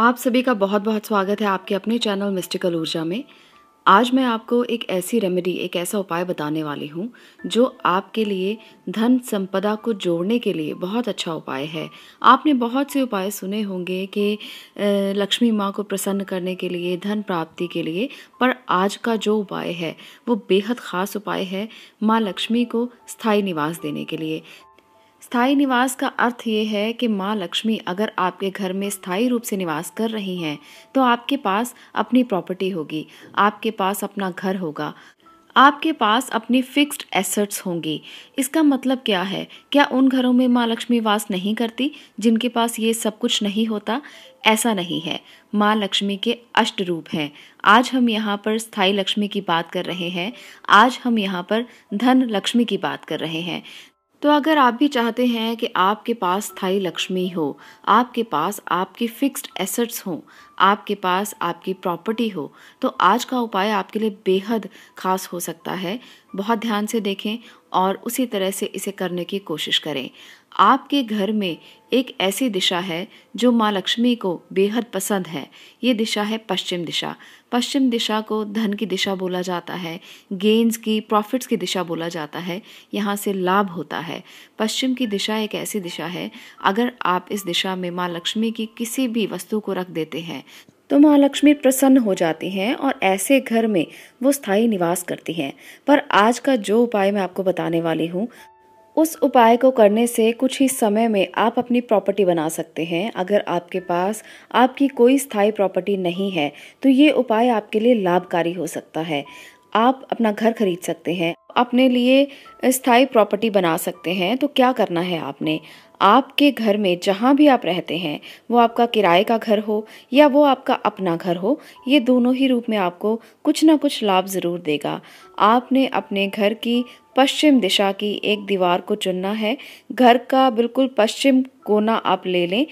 आप सभी का बहुत बहुत स्वागत है आपके अपने चैनल मिस्टिकल ऊर्जा में आज मैं आपको एक ऐसी रेमेडी एक ऐसा उपाय बताने वाली हूँ जो आपके लिए धन संपदा को जोड़ने के लिए बहुत अच्छा उपाय है आपने बहुत से उपाय सुने होंगे कि लक्ष्मी माँ को प्रसन्न करने के लिए धन प्राप्ति के लिए पर आज का जो उपाय है वो बेहद ख़ास उपाय है माँ लक्ष्मी को स्थायी निवास देने के लिए स्थाई निवास का अर्थ ये है कि माँ लक्ष्मी अगर आपके घर में स्थाई रूप से निवास कर रही हैं तो आपके पास अपनी प्रॉपर्टी होगी आपके पास अपना घर होगा आपके पास अपनी फिक्स्ड एसेट्स होंगी इसका मतलब क्या है क्या उन घरों में माँ लक्ष्मी वास नहीं करती जिनके पास ये सब कुछ नहीं होता ऐसा नहीं है माँ लक्ष्मी के अष्ट रूप हैं आज हम यहाँ पर स्थाई लक्ष्मी की बात कर रहे हैं आज हम यहाँ पर धन लक्ष्मी की बात कर रहे हैं तो अगर आप भी चाहते हैं कि आपके पास स्थाई लक्ष्मी हो आपके पास आपकी फिक्स्ड एसेट्स हों आपके पास आपकी प्रॉपर्टी हो तो आज का उपाय आपके लिए बेहद खास हो सकता है बहुत ध्यान से देखें और उसी तरह से इसे करने की कोशिश करें आपके घर में एक ऐसी दिशा है जो माँ लक्ष्मी को बेहद पसंद है ये दिशा है पश्चिम दिशा पश्चिम दिशा को धन की दिशा बोला जाता है गेंस की प्रॉफिट्स की दिशा बोला जाता है यहाँ से लाभ होता है पश्चिम की दिशा एक ऐसी दिशा है अगर आप इस दिशा में माँ लक्ष्मी की किसी भी वस्तु को रख देते हैं तो माँ लक्ष्मी प्रसन्न हो जाती हैं और ऐसे घर में वो स्थायी निवास करती हैं पर आज का जो उपाय मैं आपको बताने वाली हूँ उस उपाय को करने से कुछ ही समय में आप अपनी प्रॉपर्टी बना सकते हैं अगर आपके पास आपकी कोई स्थायी प्रॉपर्टी नहीं है तो ये उपाय आपके लिए लाभकारी हो सकता है आप अपना घर खरीद सकते हैं अपने लिए स्थायी प्रॉपर्टी बना सकते हैं तो क्या करना है आपने आपके घर में जहाँ भी आप रहते हैं वो आपका किराए का घर हो या वो आपका अपना घर हो ये दोनों ही रूप में आपको कुछ ना कुछ लाभ ज़रूर देगा आपने अपने घर की पश्चिम दिशा की एक दीवार को चुनना है घर का बिल्कुल पश्चिम कोना आप ले लें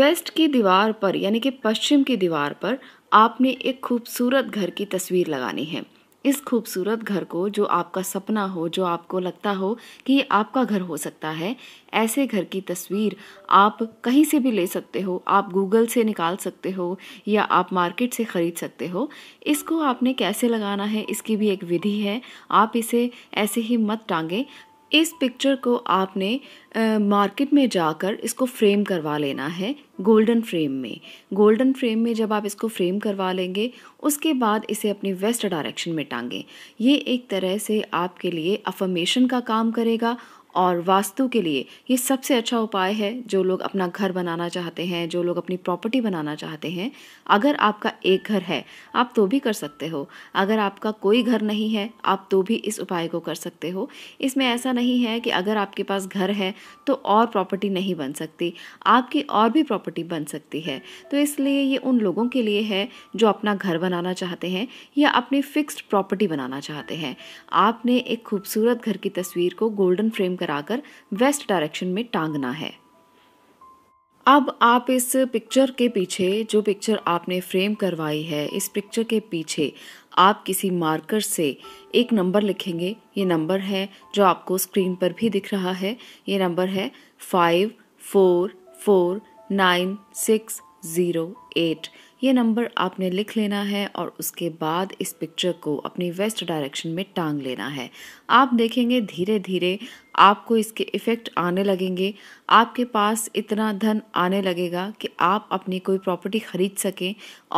वेस्ट की दीवार पर यानी कि पश्चिम की दीवार पर आपने एक खूबसूरत घर की तस्वीर लगानी है इस खूबसूरत घर को जो आपका सपना हो जो आपको लगता हो कि ये आपका घर हो सकता है ऐसे घर की तस्वीर आप कहीं से भी ले सकते हो आप गूगल से निकाल सकते हो या आप मार्केट से ख़रीद सकते हो इसको आपने कैसे लगाना है इसकी भी एक विधि है आप इसे ऐसे ही मत टांगें इस पिक्चर को आपने मार्केट में जाकर इसको फ्रेम करवा लेना है गोल्डन फ्रेम में गोल्डन फ्रेम में जब आप इसको फ्रेम करवा लेंगे उसके बाद इसे अपनी वेस्ट डायरेक्शन में टांगें ये एक तरह से आपके लिए अफर्मेशन का काम करेगा और वास्तु के लिए ये सबसे अच्छा उपाय है जो लोग अपना घर बनाना चाहते हैं जो लोग अपनी प्रॉपर्टी बनाना चाहते हैं अगर आपका एक घर है आप तो भी कर सकते हो अगर आपका कोई घर नहीं है आप तो भी इस उपाय को कर सकते हो इसमें ऐसा नहीं है कि अगर आपके पास घर है तो और प्रॉपर्टी नहीं बन सकती आपकी और भी प्रॉपर्टी बन सकती है तो इसलिए ये उन लोगों के लिए है जो अपना घर बनाना चाहते हैं या अपनी फिक्स्ड प्रॉपर्टी बनाना चाहते हैं आपने एक खूबसूरत घर की तस्वीर को गोल्डन फ्रेम कराकर वेस्ट डायरेक्शन में टांगना है अब आप इस पिक्चर के पीछे जो पिक्चर आपने फ्रेम करवाई है इस पिक्चर के पीछे आप किसी मार्कर से एक नंबर लिखेंगे ये नंबर है जो आपको स्क्रीन पर भी दिख रहा है ये नंबर है five four four nine six zero eight ये नंबर आपने लिख लेना है और उसके बाद इस पिक्चर को अपनी वेस्ट डायरेक्शन में टांग लेना है आप देखेंगे धीरे धीरे आपको इसके इफ़ेक्ट आने लगेंगे आपके पास इतना धन आने लगेगा कि आप अपनी कोई प्रॉपर्टी ख़रीद सकें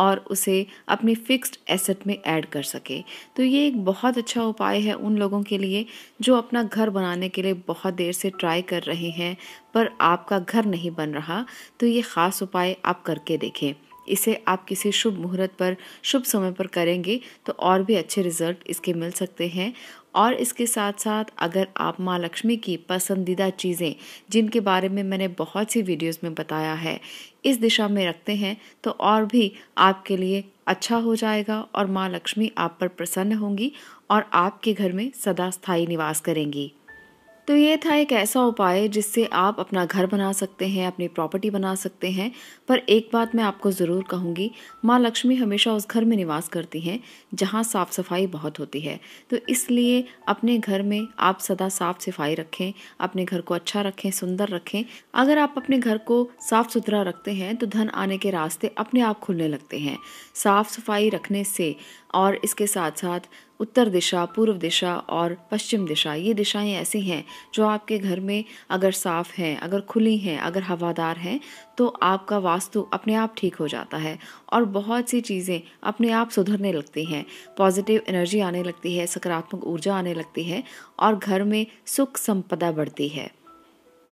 और उसे अपनी फिक्स्ड एसेट में ऐड कर सकें तो ये एक बहुत अच्छा उपाय है उन लोगों के लिए जो अपना घर बनाने के लिए बहुत देर से ट्राई कर रहे हैं पर आपका घर नहीं बन रहा तो ये ख़ास उपाय आप करके देखें इसे आप किसी शुभ मुहूर्त पर शुभ समय पर करेंगे तो और भी अच्छे रिजल्ट इसके मिल सकते हैं और इसके साथ साथ अगर आप माँ लक्ष्मी की पसंदीदा चीज़ें जिनके बारे में मैंने बहुत सी वीडियोस में बताया है इस दिशा में रखते हैं तो और भी आपके लिए अच्छा हो जाएगा और माँ लक्ष्मी आप पर प्रसन्न होंगी और आपके घर में सदा स्थायी निवास करेंगी तो ये था एक ऐसा उपाय जिससे आप अपना घर बना सकते हैं अपनी प्रॉपर्टी बना सकते हैं पर एक बात मैं आपको ज़रूर कहूँगी माँ लक्ष्मी हमेशा उस घर में निवास करती हैं जहाँ साफ़ सफाई बहुत होती है तो इसलिए अपने घर में आप सदा साफ़ सफाई रखें अपने घर को अच्छा रखें सुंदर रखें अगर आप अपने घर को साफ़ सुथरा रखते हैं तो धन आने के रास्ते अपने आप खुलने लगते हैं साफ़ सफाई रखने से और इसके साथ साथ उत्तर दिशा पूर्व दिशा और पश्चिम दिशा ये दिशाएं ऐसी हैं जो आपके घर में अगर साफ़ हैं अगर खुली हैं अगर हवादार हैं तो आपका वास्तु अपने आप ठीक हो जाता है और बहुत सी चीज़ें अपने आप सुधरने लगती हैं पॉजिटिव एनर्जी आने लगती है सकारात्मक ऊर्जा आने लगती है और घर में सुख संपदा बढ़ती है